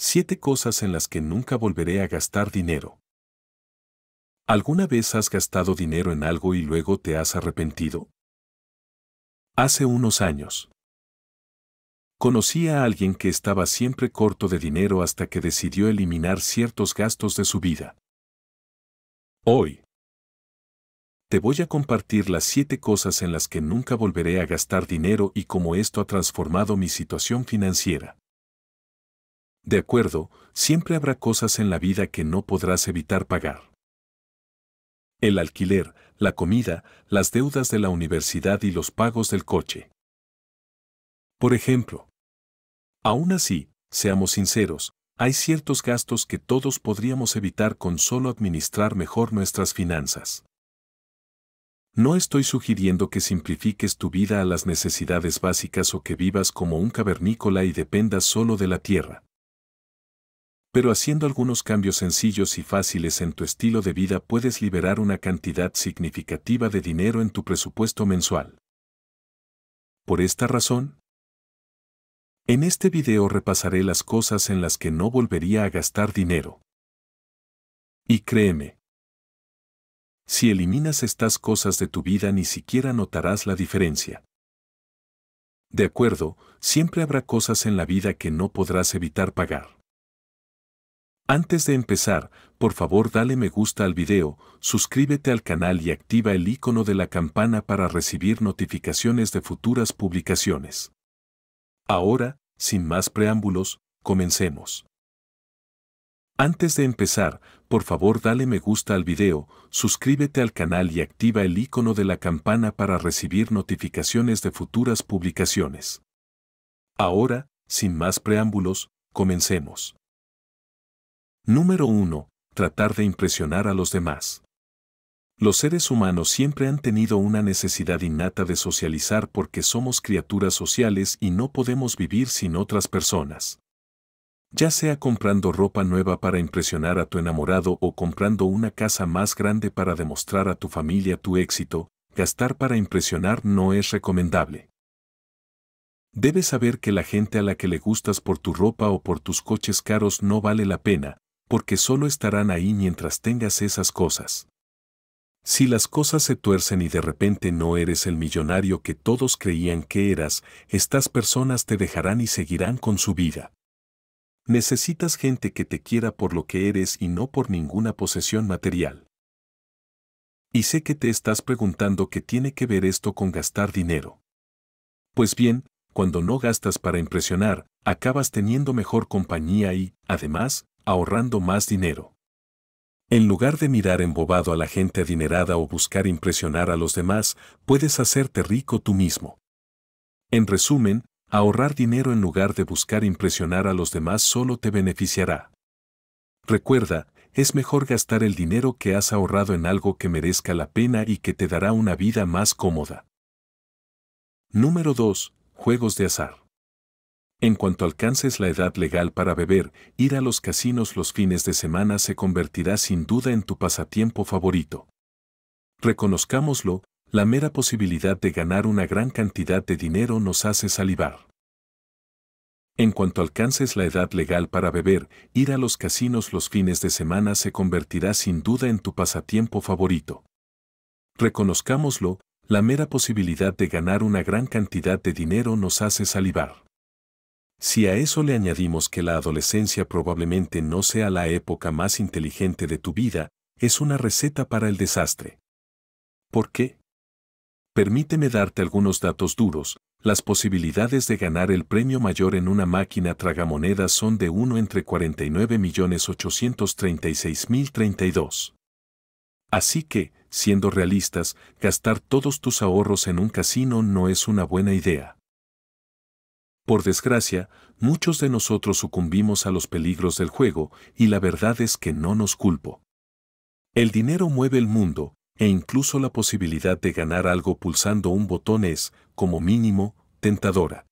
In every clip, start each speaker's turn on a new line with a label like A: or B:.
A: Siete cosas en las que nunca volveré a gastar dinero. ¿Alguna vez has gastado dinero en algo y luego te has arrepentido? Hace unos años. Conocí a alguien que estaba siempre corto de dinero hasta que decidió eliminar ciertos gastos de su vida. Hoy. Te voy a compartir las siete cosas en las que nunca volveré a gastar dinero y cómo esto ha transformado mi situación financiera. De acuerdo, siempre habrá cosas en la vida que no podrás evitar pagar. El alquiler, la comida, las deudas de la universidad y los pagos del coche. Por ejemplo. Aún así, seamos sinceros, hay ciertos gastos que todos podríamos evitar con solo administrar mejor nuestras finanzas. No estoy sugiriendo que simplifiques tu vida a las necesidades básicas o que vivas como un cavernícola y dependas solo de la tierra pero haciendo algunos cambios sencillos y fáciles en tu estilo de vida puedes liberar una cantidad significativa de dinero en tu presupuesto mensual. Por esta razón, en este video repasaré las cosas en las que no volvería a gastar dinero. Y créeme, si eliminas estas cosas de tu vida ni siquiera notarás la diferencia. De acuerdo, siempre habrá cosas en la vida que no podrás evitar pagar. Antes de empezar, por favor dale me gusta al video, suscríbete al canal y activa el icono de la campana para recibir notificaciones de futuras publicaciones. Ahora, sin más preámbulos, comencemos. Antes de empezar, por favor dale me gusta al video, suscríbete al canal y activa el icono de la campana para recibir notificaciones de futuras publicaciones. Ahora, sin más preámbulos, comencemos. Número 1. Tratar de impresionar a los demás. Los seres humanos siempre han tenido una necesidad innata de socializar porque somos criaturas sociales y no podemos vivir sin otras personas. Ya sea comprando ropa nueva para impresionar a tu enamorado o comprando una casa más grande para demostrar a tu familia tu éxito, gastar para impresionar no es recomendable. Debes saber que la gente a la que le gustas por tu ropa o por tus coches caros no vale la pena, porque solo estarán ahí mientras tengas esas cosas. Si las cosas se tuercen y de repente no eres el millonario que todos creían que eras, estas personas te dejarán y seguirán con su vida. Necesitas gente que te quiera por lo que eres y no por ninguna posesión material. Y sé que te estás preguntando qué tiene que ver esto con gastar dinero. Pues bien, cuando no gastas para impresionar, acabas teniendo mejor compañía y, además, ahorrando más dinero. En lugar de mirar embobado a la gente adinerada o buscar impresionar a los demás, puedes hacerte rico tú mismo. En resumen, ahorrar dinero en lugar de buscar impresionar a los demás solo te beneficiará. Recuerda, es mejor gastar el dinero que has ahorrado en algo que merezca la pena y que te dará una vida más cómoda. Número 2. Juegos de azar. En cuanto alcances la edad legal para beber, ir a los casinos los fines de semana se convertirá sin duda en tu pasatiempo favorito. Reconozcámoslo, la mera posibilidad de ganar una gran cantidad de dinero nos hace salivar. En cuanto alcances la edad legal para beber, ir a los casinos los fines de semana se convertirá sin duda en tu pasatiempo favorito. Reconozcámoslo, la mera posibilidad de ganar una gran cantidad de dinero nos hace salivar. Si a eso le añadimos que la adolescencia probablemente no sea la época más inteligente de tu vida, es una receta para el desastre. ¿Por qué? Permíteme darte algunos datos duros. Las posibilidades de ganar el premio mayor en una máquina tragamonedas son de 1 entre 49.836.032. Así que, siendo realistas, gastar todos tus ahorros en un casino no es una buena idea. Por desgracia, muchos de nosotros sucumbimos a los peligros del juego y la verdad es que no nos culpo. El dinero mueve el mundo, e incluso la posibilidad de ganar algo pulsando un botón es, como mínimo, tentadora.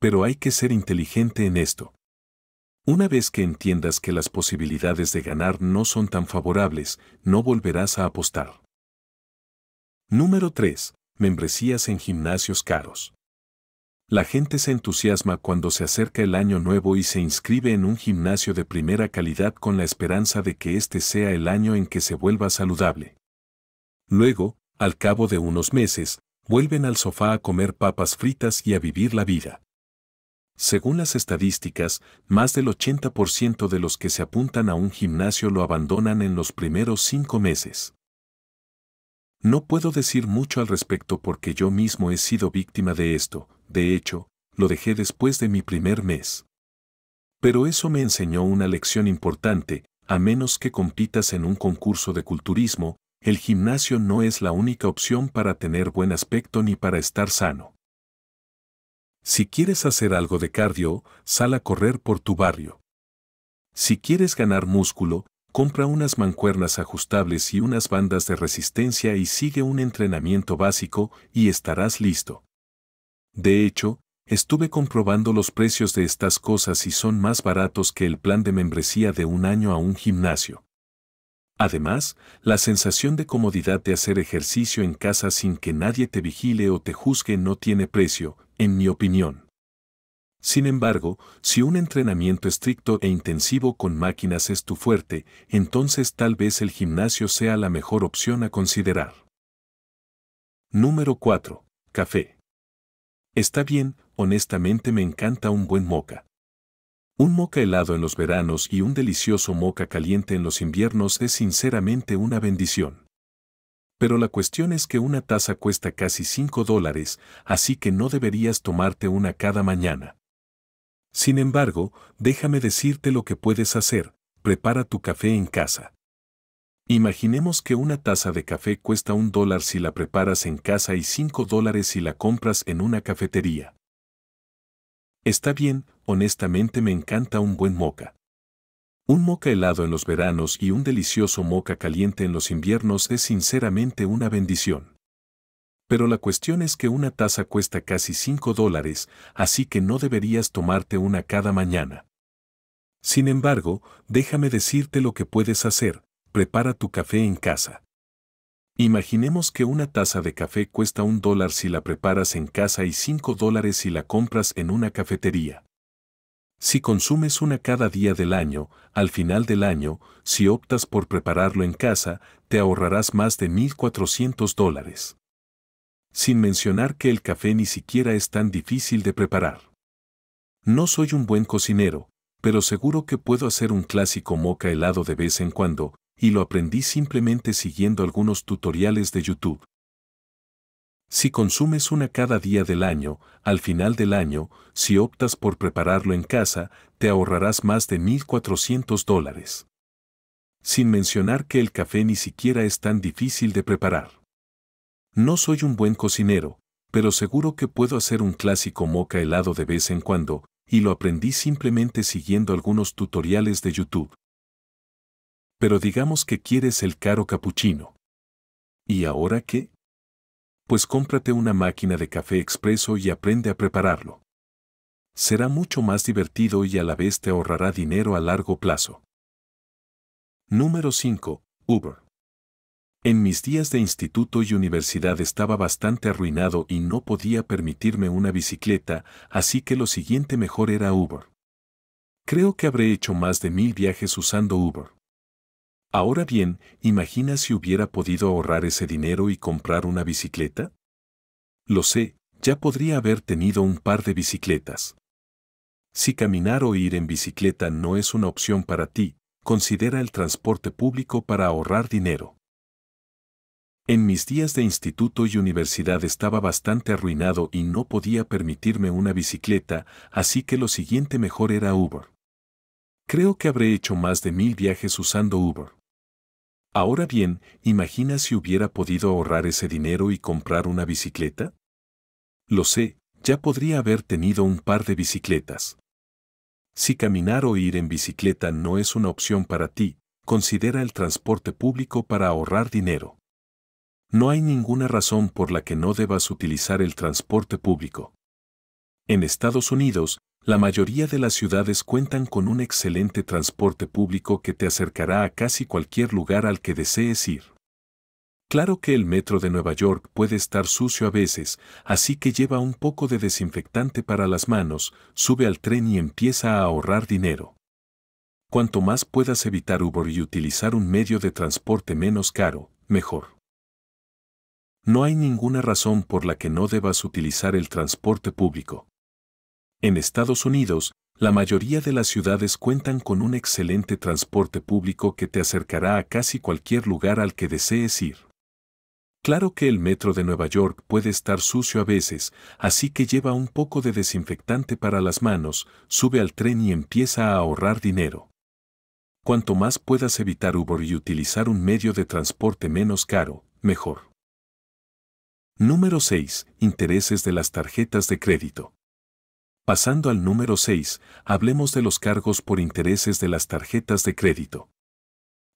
A: Pero hay que ser inteligente en esto. Una vez que entiendas que las posibilidades de ganar no son tan favorables, no volverás a apostar. Número 3. Membresías en gimnasios caros. La gente se entusiasma cuando se acerca el año nuevo y se inscribe en un gimnasio de primera calidad con la esperanza de que este sea el año en que se vuelva saludable. Luego, al cabo de unos meses, vuelven al sofá a comer papas fritas y a vivir la vida. Según las estadísticas, más del 80% de los que se apuntan a un gimnasio lo abandonan en los primeros cinco meses. No puedo decir mucho al respecto porque yo mismo he sido víctima de esto, de hecho, lo dejé después de mi primer mes. Pero eso me enseñó una lección importante, a menos que compitas en un concurso de culturismo, el gimnasio no es la única opción para tener buen aspecto ni para estar sano. Si quieres hacer algo de cardio, sal a correr por tu barrio. Si quieres ganar músculo, compra unas mancuernas ajustables y unas bandas de resistencia y sigue un entrenamiento básico y estarás listo. De hecho, estuve comprobando los precios de estas cosas y son más baratos que el plan de membresía de un año a un gimnasio. Además, la sensación de comodidad de hacer ejercicio en casa sin que nadie te vigile o te juzgue no tiene precio, en mi opinión. Sin embargo, si un entrenamiento estricto e intensivo con máquinas es tu fuerte, entonces tal vez el gimnasio sea la mejor opción a considerar. Número 4. Café. Está bien, honestamente me encanta un buen moca. Un moca helado en los veranos y un delicioso moca caliente en los inviernos es sinceramente una bendición. Pero la cuestión es que una taza cuesta casi 5 dólares, así que no deberías tomarte una cada mañana. Sin embargo, déjame decirte lo que puedes hacer, prepara tu café en casa. Imaginemos que una taza de café cuesta un dólar si la preparas en casa y cinco dólares si la compras en una cafetería. Está bien, honestamente me encanta un buen moca. Un moca helado en los veranos y un delicioso moca caliente en los inviernos es sinceramente una bendición. Pero la cuestión es que una taza cuesta casi 5 dólares, así que no deberías tomarte una cada mañana. Sin embargo, déjame decirte lo que puedes hacer, prepara tu café en casa. Imaginemos que una taza de café cuesta un dólar si la preparas en casa y cinco dólares si la compras en una cafetería. Si consumes una cada día del año, al final del año, si optas por prepararlo en casa, te ahorrarás más de 1.400 dólares. Sin mencionar que el café ni siquiera es tan difícil de preparar. No soy un buen cocinero, pero seguro que puedo hacer un clásico moca helado de vez en cuando, y lo aprendí simplemente siguiendo algunos tutoriales de YouTube. Si consumes una cada día del año, al final del año, si optas por prepararlo en casa, te ahorrarás más de 1.400 dólares. Sin mencionar que el café ni siquiera es tan difícil de preparar. No soy un buen cocinero, pero seguro que puedo hacer un clásico moca helado de vez en cuando, y lo aprendí simplemente siguiendo algunos tutoriales de YouTube. Pero digamos que quieres el caro capuchino. ¿Y ahora qué? Pues cómprate una máquina de café expreso y aprende a prepararlo. Será mucho más divertido y a la vez te ahorrará dinero a largo plazo. Número 5. Uber. En mis días de instituto y universidad estaba bastante arruinado y no podía permitirme una bicicleta, así que lo siguiente mejor era Uber. Creo que habré hecho más de mil viajes usando Uber. Ahora bien, imagina si hubiera podido ahorrar ese dinero y comprar una bicicleta. Lo sé, ya podría haber tenido un par de bicicletas. Si caminar o ir en bicicleta no es una opción para ti, considera el transporte público para ahorrar dinero. En mis días de instituto y universidad estaba bastante arruinado y no podía permitirme una bicicleta, así que lo siguiente mejor era Uber. Creo que habré hecho más de mil viajes usando Uber. Ahora bien, imagina si hubiera podido ahorrar ese dinero y comprar una bicicleta. Lo sé, ya podría haber tenido un par de bicicletas. Si caminar o ir en bicicleta no es una opción para ti, considera el transporte público para ahorrar dinero. No hay ninguna razón por la que no debas utilizar el transporte público. En Estados Unidos, la mayoría de las ciudades cuentan con un excelente transporte público que te acercará a casi cualquier lugar al que desees ir. Claro que el metro de Nueva York puede estar sucio a veces, así que lleva un poco de desinfectante para las manos, sube al tren y empieza a ahorrar dinero. Cuanto más puedas evitar Uber y utilizar un medio de transporte menos caro, mejor. No hay ninguna razón por la que no debas utilizar el transporte público. En Estados Unidos, la mayoría de las ciudades cuentan con un excelente transporte público que te acercará a casi cualquier lugar al que desees ir. Claro que el metro de Nueva York puede estar sucio a veces, así que lleva un poco de desinfectante para las manos, sube al tren y empieza a ahorrar dinero. Cuanto más puedas evitar Uber y utilizar un medio de transporte menos caro, mejor. Número 6. Intereses de las tarjetas de crédito. Pasando al número 6, hablemos de los cargos por intereses de las tarjetas de crédito.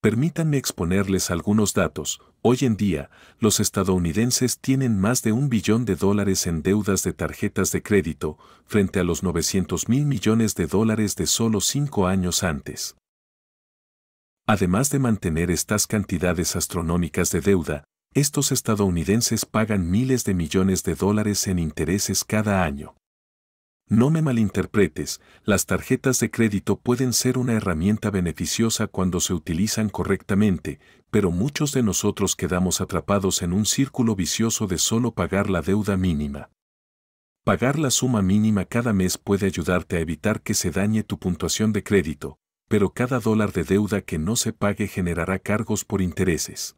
A: Permítanme exponerles algunos datos. Hoy en día, los estadounidenses tienen más de un billón de dólares en deudas de tarjetas de crédito, frente a los 900 mil millones de dólares de solo cinco años antes. Además de mantener estas cantidades astronómicas de deuda, estos estadounidenses pagan miles de millones de dólares en intereses cada año. No me malinterpretes, las tarjetas de crédito pueden ser una herramienta beneficiosa cuando se utilizan correctamente, pero muchos de nosotros quedamos atrapados en un círculo vicioso de solo pagar la deuda mínima. Pagar la suma mínima cada mes puede ayudarte a evitar que se dañe tu puntuación de crédito, pero cada dólar de deuda que no se pague generará cargos por intereses.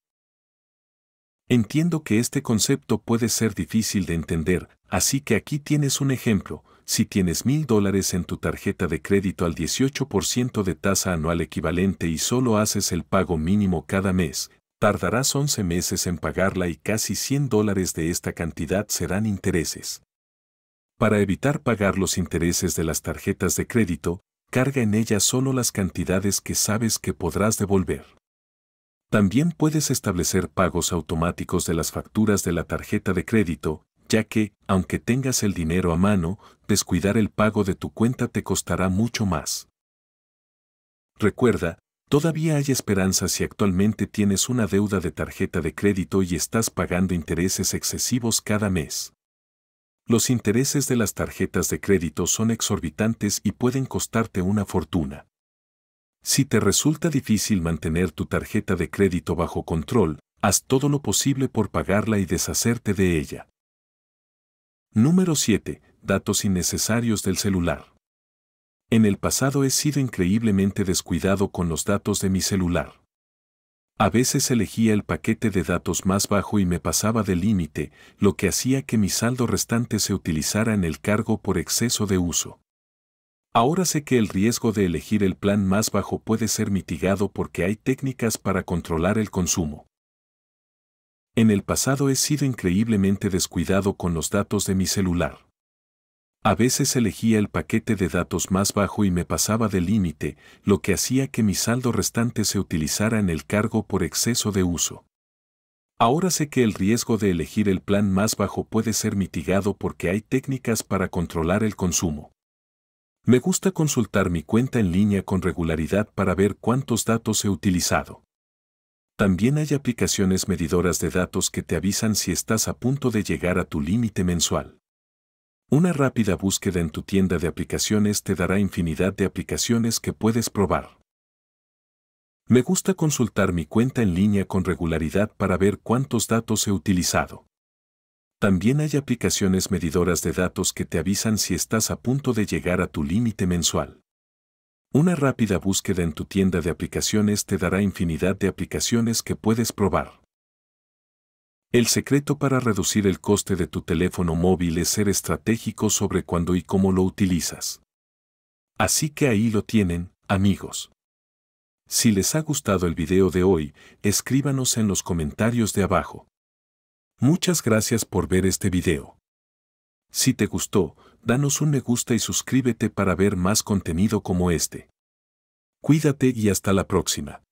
A: Entiendo que este concepto puede ser difícil de entender, así que aquí tienes un ejemplo, si tienes mil dólares en tu tarjeta de crédito al 18% de tasa anual equivalente y solo haces el pago mínimo cada mes, tardarás 11 meses en pagarla y casi 100 dólares de esta cantidad serán intereses. Para evitar pagar los intereses de las tarjetas de crédito, carga en ellas solo las cantidades que sabes que podrás devolver. También puedes establecer pagos automáticos de las facturas de la tarjeta de crédito, ya que, aunque tengas el dinero a mano, descuidar el pago de tu cuenta te costará mucho más. Recuerda, todavía hay esperanza si actualmente tienes una deuda de tarjeta de crédito y estás pagando intereses excesivos cada mes. Los intereses de las tarjetas de crédito son exorbitantes y pueden costarte una fortuna. Si te resulta difícil mantener tu tarjeta de crédito bajo control, haz todo lo posible por pagarla y deshacerte de ella. Número 7 datos innecesarios del celular. En el pasado he sido increíblemente descuidado con los datos de mi celular. A veces elegía el paquete de datos más bajo y me pasaba del límite, lo que hacía que mi saldo restante se utilizara en el cargo por exceso de uso. Ahora sé que el riesgo de elegir el plan más bajo puede ser mitigado porque hay técnicas para controlar el consumo. En el pasado he sido increíblemente descuidado con los datos de mi celular. A veces elegía el paquete de datos más bajo y me pasaba del límite, lo que hacía que mi saldo restante se utilizara en el cargo por exceso de uso. Ahora sé que el riesgo de elegir el plan más bajo puede ser mitigado porque hay técnicas para controlar el consumo. Me gusta consultar mi cuenta en línea con regularidad para ver cuántos datos he utilizado. También hay aplicaciones medidoras de datos que te avisan si estás a punto de llegar a tu límite mensual. Una rápida búsqueda en tu tienda de aplicaciones te dará infinidad de aplicaciones que puedes probar. Me gusta consultar mi cuenta en línea con regularidad para ver cuántos datos he utilizado. También hay aplicaciones medidoras de datos que te avisan si estás a punto de llegar a tu límite mensual. Una rápida búsqueda en tu tienda de aplicaciones te dará infinidad de aplicaciones que puedes probar. El secreto para reducir el coste de tu teléfono móvil es ser estratégico sobre cuándo y cómo lo utilizas. Así que ahí lo tienen, amigos. Si les ha gustado el video de hoy, escríbanos en los comentarios de abajo. Muchas gracias por ver este video. Si te gustó, danos un me gusta y suscríbete para ver más contenido como este. Cuídate y hasta la próxima.